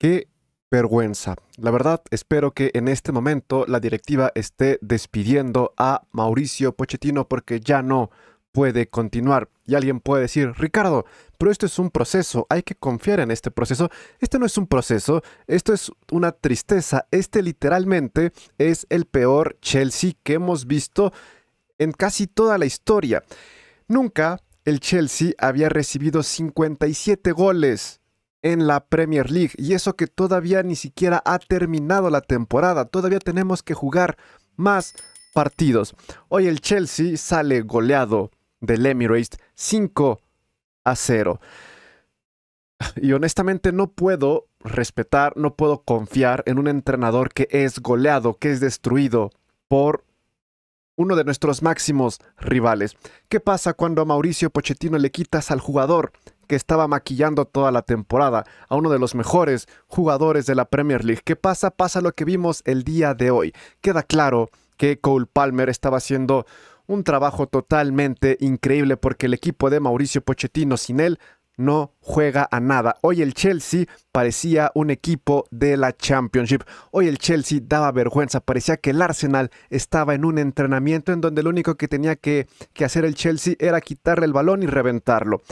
Qué vergüenza. La verdad, espero que en este momento la directiva esté despidiendo a Mauricio Pochettino porque ya no puede continuar. Y alguien puede decir, Ricardo, pero esto es un proceso, hay que confiar en este proceso. Este no es un proceso, esto es una tristeza. Este literalmente es el peor Chelsea que hemos visto en casi toda la historia. Nunca el Chelsea había recibido 57 goles en la Premier League. Y eso que todavía ni siquiera ha terminado la temporada. Todavía tenemos que jugar más partidos. Hoy el Chelsea sale goleado del Emirates 5 a 0. Y honestamente no puedo respetar, no puedo confiar en un entrenador que es goleado, que es destruido por uno de nuestros máximos rivales. ¿Qué pasa cuando a Mauricio Pochettino le quitas al jugador que estaba maquillando toda la temporada, a uno de los mejores jugadores de la Premier League. ¿Qué pasa? Pasa lo que vimos el día de hoy. Queda claro que Cole Palmer estaba haciendo un trabajo totalmente increíble porque el equipo de Mauricio Pochettino sin él no juega a nada. Hoy el Chelsea parecía un equipo de la Championship. Hoy el Chelsea daba vergüenza, parecía que el Arsenal estaba en un entrenamiento en donde lo único que tenía que, hacer el Chelsea era quitarle el balón y reventarlo.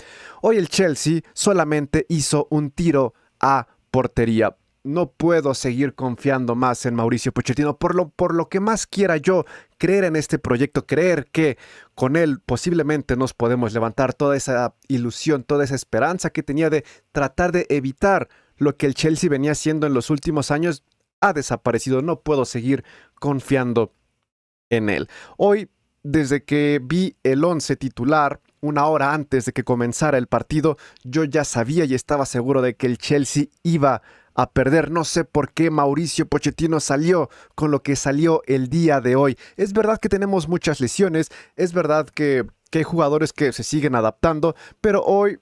Hoy el Chelsea solamente hizo un tiro a portería no puedo seguir confiando más en Mauricio Pochettino. Por lo, por lo que más quiera yo creer en este proyecto, creer que con él posiblemente nos podemos levantar toda esa ilusión, toda esa esperanza que tenía de tratar de evitar lo que el Chelsea venía haciendo en los últimos años, ha desaparecido. No puedo seguir confiando en él. Hoy, desde que vi el 11 titular, una hora antes de que comenzara el partido, yo ya sabía y estaba seguro de que el Chelsea iba a perder. No sé por qué Mauricio Pochettino salió con lo que salió el día de hoy. Es verdad que tenemos muchas lesiones, es verdad que, hay jugadores que se siguen adaptando, pero hoy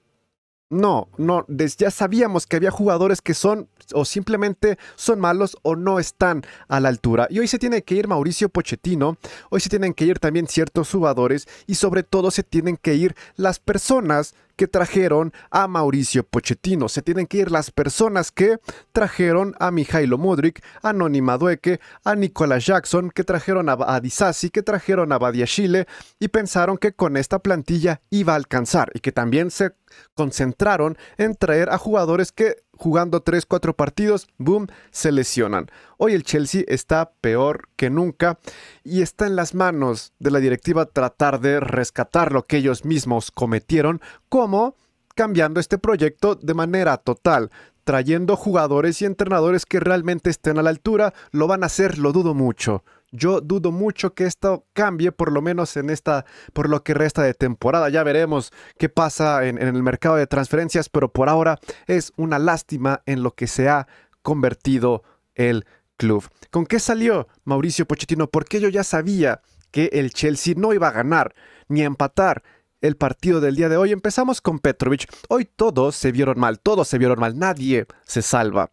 no, no, ya sabíamos que había jugadores que son o simplemente son malos o no están a la altura. Y hoy se tiene que ir Mauricio Pochettino, hoy se tienen que ir también ciertos jugadores y sobre todo se tienen que ir las personas que trajeron a Mauricio Pochettino. Se tienen que ir las personas que trajeron a Mijailo Mudrik, a Noni Madueque, a Nicolás Jackson, que trajeron a Adisasi, que trajeron a Badia Chile y pensaron que con esta plantilla iba a alcanzar y que también se concentraron en traer a jugadores que jugando 3-4 partidos, boom, se lesionan. Hoy el Chelsea está peor que nunca y está en las manos de la directiva tratar de rescatar lo que ellos mismos cometieron, como cambiando este proyecto de manera total, trayendo jugadores y entrenadores que realmente estén a la altura, lo van a hacer, lo dudo mucho. Yo dudo mucho que esto cambie, por lo menos en esta, por lo que resta de temporada. Ya veremos qué pasa en, el mercado de transferencias, pero por ahora es una lástima en lo que se ha convertido el club. ¿Con qué salió Mauricio Pochettino? Porque yo ya sabía que el Chelsea no iba a ganar ni a empatar el partido del día de hoy. Empezamos con Petrovic. Hoy todos se vieron mal, todos se vieron mal, nadie se salva.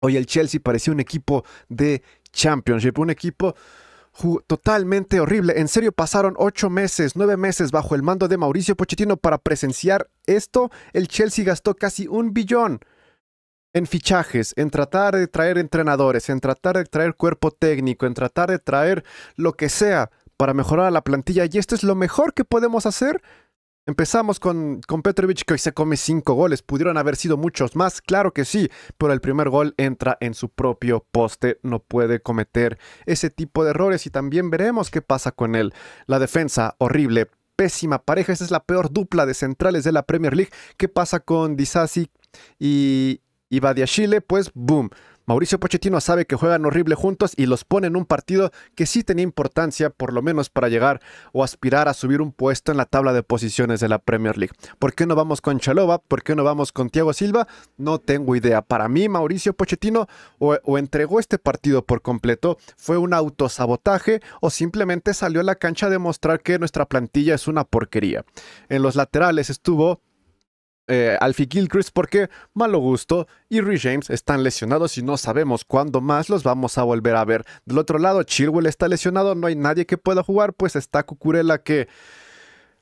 Hoy el Chelsea parecía un equipo de Championship, un equipo totalmente horrible. En serio, pasaron ocho meses, nueve meses bajo el mando de Mauricio Pochettino para presenciar esto. El Chelsea gastó casi un billón en fichajes, en tratar de traer entrenadores, en tratar de traer cuerpo técnico, en tratar de traer lo que sea para mejorar a la plantilla. Y esto es lo mejor que podemos hacer Empezamos con, con Petrovic que hoy se come cinco goles. Pudieron haber sido muchos más, claro que sí, pero el primer gol entra en su propio poste. No puede cometer ese tipo de errores y también veremos qué pasa con él. La defensa horrible, pésima pareja. Esa es la peor dupla de centrales de la Premier League. ¿Qué pasa con Disasi y, y Chile, Pues boom Mauricio Pochettino sabe que juegan horrible juntos y los pone en un partido que sí tenía importancia, por lo menos para llegar o aspirar a subir un puesto en la tabla de posiciones de la Premier League. ¿Por qué no vamos con Chalova? ¿Por qué no vamos con Thiago Silva? No tengo idea. Para mí, Mauricio Pochettino o, o entregó este partido por completo, fue un autosabotaje o simplemente salió a la cancha a demostrar que nuestra plantilla es una porquería. En los laterales estuvo eh, Alfie Gilchrist porque malo gusto y Ray James están lesionados y no sabemos cuándo más los vamos a volver a ver. Del otro lado, Chilwell está lesionado, no hay nadie que pueda jugar, pues está Cucurella que...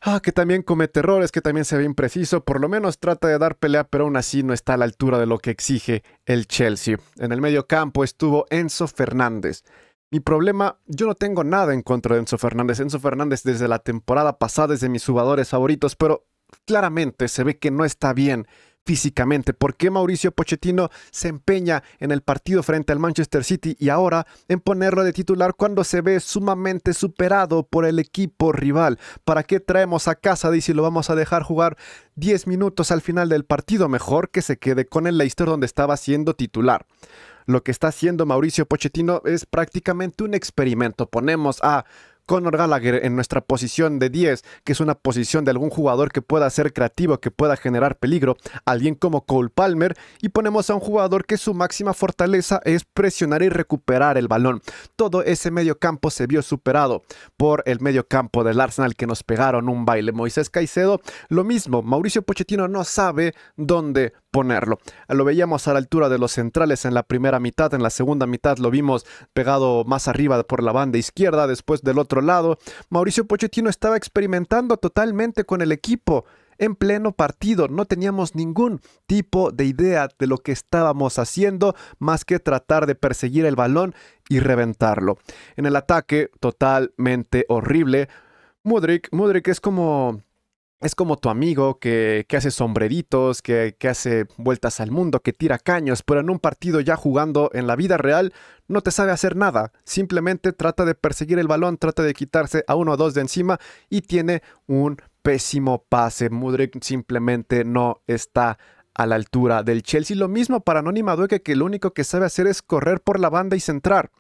Ah, que también comete errores, que también se ve impreciso, por lo menos trata de dar pelea, pero aún así no está a la altura de lo que exige el Chelsea. En el medio campo estuvo Enzo Fernández. Mi problema, yo no tengo nada en contra de Enzo Fernández. Enzo Fernández desde la temporada pasada es de mis jugadores favoritos, pero claramente se ve que no está bien físicamente. ¿Por qué Mauricio Pochettino se empeña en el partido frente al Manchester City y ahora en ponerlo de titular cuando se ve sumamente superado por el equipo rival? ¿Para qué traemos a casa y si lo vamos a dejar jugar 10 minutos al final del partido? Mejor que se quede con el Leicester donde estaba siendo titular. Lo que está haciendo Mauricio Pochettino es prácticamente un experimento. Ponemos a Conor Gallagher en nuestra posición de 10, que es una posición de algún jugador que pueda ser creativo, que pueda generar peligro, alguien como Cole Palmer, y ponemos a un jugador que su máxima fortaleza es presionar y recuperar el balón. Todo ese medio campo se vio superado por el medio campo del Arsenal que nos pegaron un baile. Moisés Caicedo, lo mismo, Mauricio Pochettino no sabe dónde ponerlo. Lo veíamos a la altura de los centrales en la primera mitad, en la segunda mitad lo vimos pegado más arriba por la banda izquierda, después del otro lado. Mauricio Pochettino estaba experimentando totalmente con el equipo en pleno partido. No teníamos ningún tipo de idea de lo que estábamos haciendo más que tratar de perseguir el balón y reventarlo. En el ataque, totalmente horrible. Mudrik, Mudrik es como es como tu amigo que, hace sombreritos, que, hace vueltas al mundo, que tira caños, pero en un partido ya jugando en la vida real no te sabe hacer nada. Simplemente trata de perseguir el balón, trata de quitarse a uno o dos de encima y tiene un pésimo pase. Mudrik simplemente no está a la altura del Chelsea. Lo mismo para Anónima Dueque, que lo único que sabe hacer es correr por la banda y centrar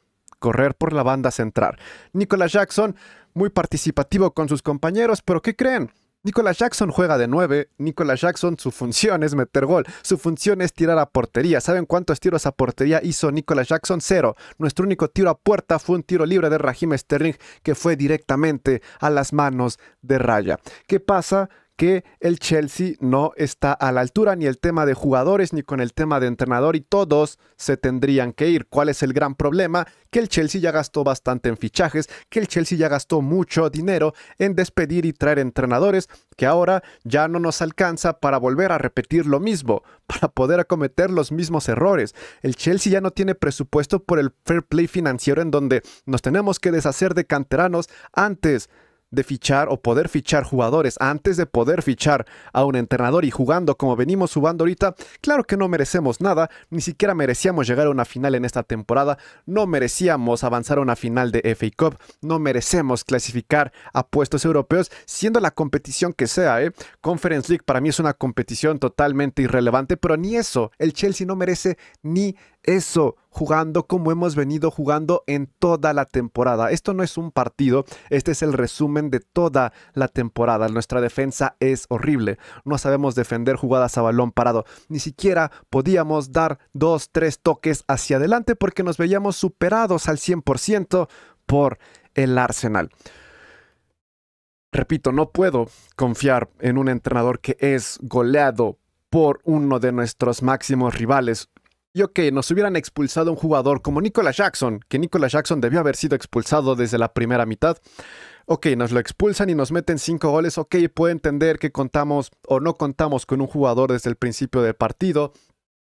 correr por la banda centrar. Nicolas Jackson, muy participativo con sus compañeros, pero ¿qué creen? Nicolas Jackson juega de 9. Nicolas Jackson, su función es meter gol. Su función es tirar a portería. ¿Saben cuántos tiros a portería hizo Nicolas Jackson? Cero. Nuestro único tiro a puerta fue un tiro libre de Raheem Sterling que fue directamente a las manos de Raya. ¿Qué pasa? que el Chelsea no está a la altura ni el tema de jugadores ni con el tema de entrenador y todos se tendrían que ir. ¿Cuál es el gran problema? Que el Chelsea ya gastó bastante en fichajes, que el Chelsea ya gastó mucho dinero en despedir y traer entrenadores, que ahora ya no nos alcanza para volver a repetir lo mismo, para poder acometer los mismos errores. El Chelsea ya no tiene presupuesto por el fair play financiero en donde nos tenemos que deshacer de canteranos antes de fichar o poder fichar jugadores, antes de poder fichar a un entrenador y jugando como venimos jugando ahorita, claro que no merecemos nada, ni siquiera merecíamos llegar a una final en esta temporada, no merecíamos avanzar a una final de FA Cup, no merecemos clasificar a puestos europeos, siendo la competición que sea, ¿eh? Conference League para mí es una competición totalmente irrelevante, pero ni eso, el Chelsea no merece ni eso jugando como hemos venido jugando en toda la temporada. Esto no es un partido, este es el resumen de toda la temporada. Nuestra defensa es horrible, no sabemos defender jugadas a balón parado, ni siquiera podíamos dar dos, tres toques hacia adelante porque nos veíamos superados al 100% por el Arsenal. Repito, no puedo confiar en un entrenador que es goleado por uno de nuestros máximos rivales y que nos hubieran expulsado un jugador como Nicolas Jackson, que Nicolas Jackson debió haber sido expulsado desde la primera mitad. Ok, nos lo expulsan y nos meten cinco goles. Ok, puedo entender que contamos o no contamos con un jugador desde el principio del partido.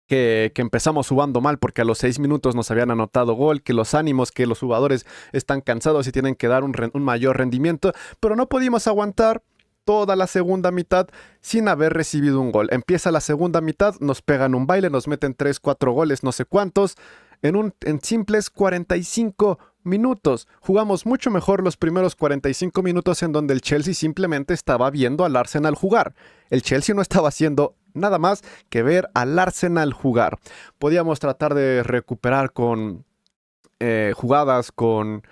Que, empezamos jugando mal porque a los seis minutos nos habían anotado gol, que los ánimos, que los jugadores están cansados y tienen que dar un, un mayor rendimiento, pero no pudimos aguantar toda la segunda mitad sin haber recibido un gol. Empieza la segunda mitad, nos pegan un baile, nos meten 3, 4 goles, no sé cuántos, en, un, en simples 45 minutos. Jugamos mucho mejor los primeros 45 minutos en donde el Chelsea simplemente estaba viendo al Arsenal jugar. El Chelsea no estaba haciendo nada más que ver al Arsenal jugar. Podíamos tratar de recuperar con eh, jugadas, con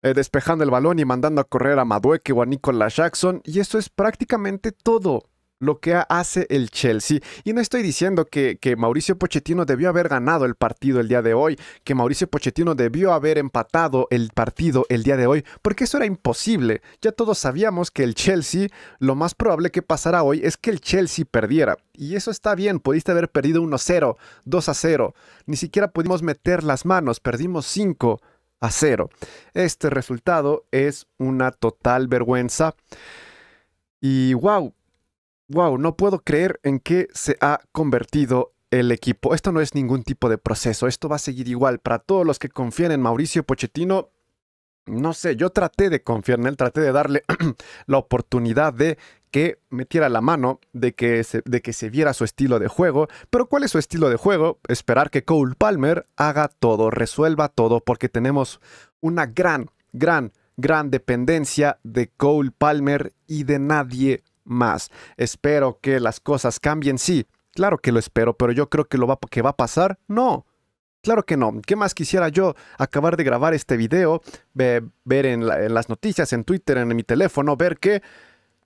eh, despejando el balón y mandando a correr a Madueque o a Nicolas Jackson. Y eso es prácticamente todo lo que hace el Chelsea. Y no estoy diciendo que, que, Mauricio Pochettino debió haber ganado el partido el día de hoy, que Mauricio Pochettino debió haber empatado el partido el día de hoy, porque eso era imposible. Ya todos sabíamos que el Chelsea, lo más probable que pasara hoy es que el Chelsea perdiera. Y eso está bien, pudiste haber perdido 1-0, 2-0, ni siquiera pudimos meter las manos, perdimos 5 a cero Este resultado es una total vergüenza. Y wow, wow, no puedo creer en qué se ha convertido el equipo. Esto no es ningún tipo de proceso, esto va a seguir igual. Para todos los que confían en Mauricio Pochettino, no sé, yo traté de confiar en él, traté de darle la oportunidad de que metiera la mano, de que, se, de que se viera su estilo de juego. Pero ¿cuál es su estilo de juego? Esperar que Cole Palmer haga todo, resuelva todo, porque tenemos una gran, gran, gran dependencia de Cole Palmer y de nadie más. Espero que las cosas cambien, sí. Claro que lo espero, pero yo creo que lo va, que va a pasar. No, Claro que no. ¿Qué más quisiera yo? Acabar de grabar este video, ver en, las noticias, en Twitter, en mi teléfono, ver que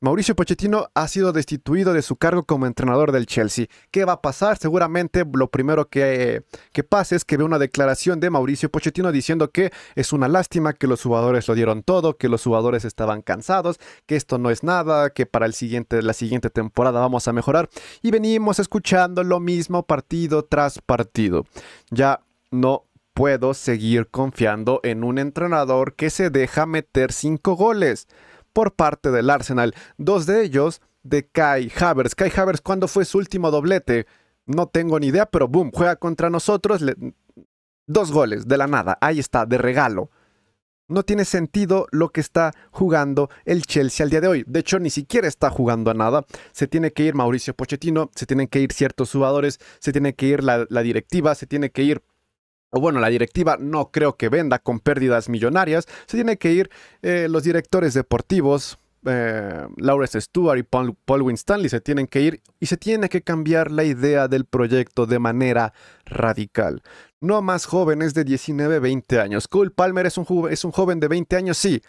Mauricio Pochettino ha sido destituido de su cargo como entrenador del Chelsea. ¿Qué va a pasar? Seguramente lo primero que, que es que ve una declaración de Mauricio Pochettino diciendo que es una lástima, que los jugadores lo dieron todo, que los jugadores estaban cansados, que esto no es nada, que para el siguiente, la siguiente temporada vamos a mejorar. Y venimos escuchando lo mismo partido tras partido. Ya no puedo seguir confiando en un entrenador que se deja meter cinco goles por parte del Arsenal, dos de ellos de Kai Havers. Kai Havers, ¿cuándo fue su último doblete? No tengo ni idea, pero boom, juega contra nosotros, dos goles de la nada, ahí está, de regalo. No tiene sentido lo que está jugando el Chelsea al día de hoy. De hecho, ni siquiera está jugando a nada. Se tiene que ir Mauricio Pochettino, se tienen que ir ciertos jugadores, se tiene que ir la directiva, se tiene que ir o bueno, la directiva no creo que venda con pérdidas millonarias, se tiene que ir eh, los directores deportivos. Eh, Lawrence Stewart y Paul, Paul Winstanley se tienen que ir y se tiene que cambiar la idea del proyecto de manera radical. No más jóvenes de 19, 20 años. Cole Palmer es un, es un joven de 20 años, sí,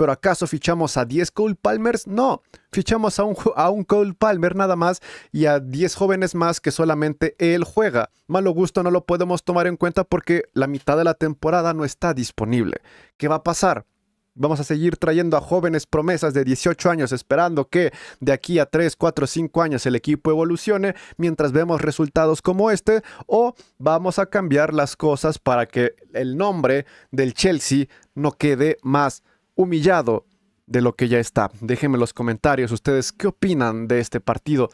pero ¿acaso fichamos a 10 Cole Palmers? No, fichamos a un, a Cole Palmer nada más y a 10 jóvenes más que solamente él juega. Malo gusto no lo podemos tomar en cuenta porque la mitad de la temporada no está disponible. ¿Qué va a pasar? Vamos a seguir trayendo a jóvenes promesas de 18 años esperando que de aquí a 3, 4, 5 años el equipo evolucione mientras vemos resultados como este o vamos a cambiar las cosas para que el nombre del Chelsea no quede más humillado de lo que ya está. Déjenme los comentarios ustedes qué opinan de este partido.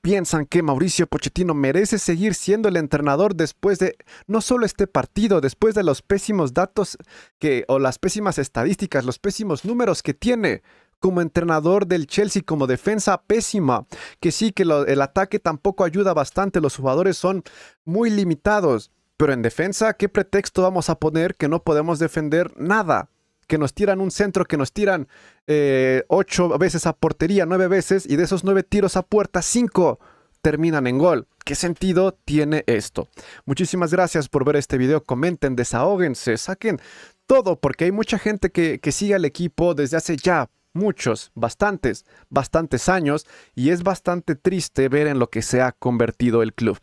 ¿Piensan que Mauricio Pochettino merece seguir siendo el entrenador después de no solo este partido, después de los pésimos datos que o las pésimas estadísticas, los pésimos números que tiene como entrenador del Chelsea, como defensa pésima, que sí que el ataque tampoco ayuda bastante, los jugadores son muy limitados, pero en defensa, ¿qué pretexto vamos a poner que no podemos defender nada? que nos tiran un centro, que nos tiran eh, ocho veces a portería, nueve veces, y de esos nueve tiros a puerta, cinco terminan en gol. ¿Qué sentido tiene esto? Muchísimas gracias por ver este video. Comenten, desahóguense, saquen todo, porque hay mucha gente que, sigue al equipo desde hace ya muchos, bastantes, bastantes años, y es bastante triste ver en lo que se ha convertido el club.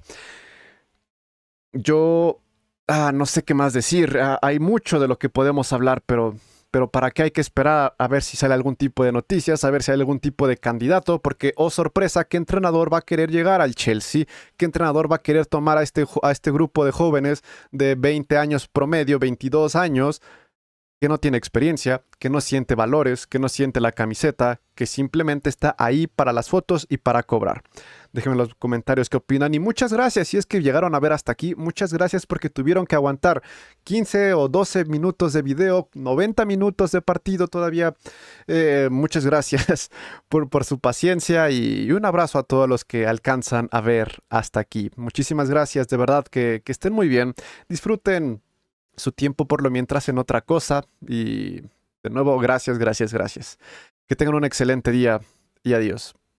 Yo ah, no sé qué más decir, ah, hay mucho de lo que podemos hablar, pero pero ¿para qué hay que esperar a ver si sale algún tipo de noticias, a ver si hay algún tipo de candidato? Porque, oh sorpresa, ¿qué entrenador va a querer llegar al Chelsea? ¿Qué entrenador va a querer tomar a este, a este grupo de jóvenes de 20 años promedio, 22 años? que no tiene experiencia, que no siente valores, que no siente la camiseta, que simplemente está ahí para las fotos y para cobrar. Déjenme en los comentarios qué opinan y muchas gracias si es que llegaron a ver hasta aquí. Muchas gracias porque tuvieron que aguantar 15 o 12 minutos de video, 90 minutos de partido todavía. Eh, muchas gracias por, su paciencia y un abrazo a todos los que alcanzan a ver hasta aquí. Muchísimas gracias, de verdad que estén muy bien. Disfruten su tiempo por lo mientras en otra cosa. Y de nuevo, gracias, gracias, gracias. Que tengan un excelente día y adiós.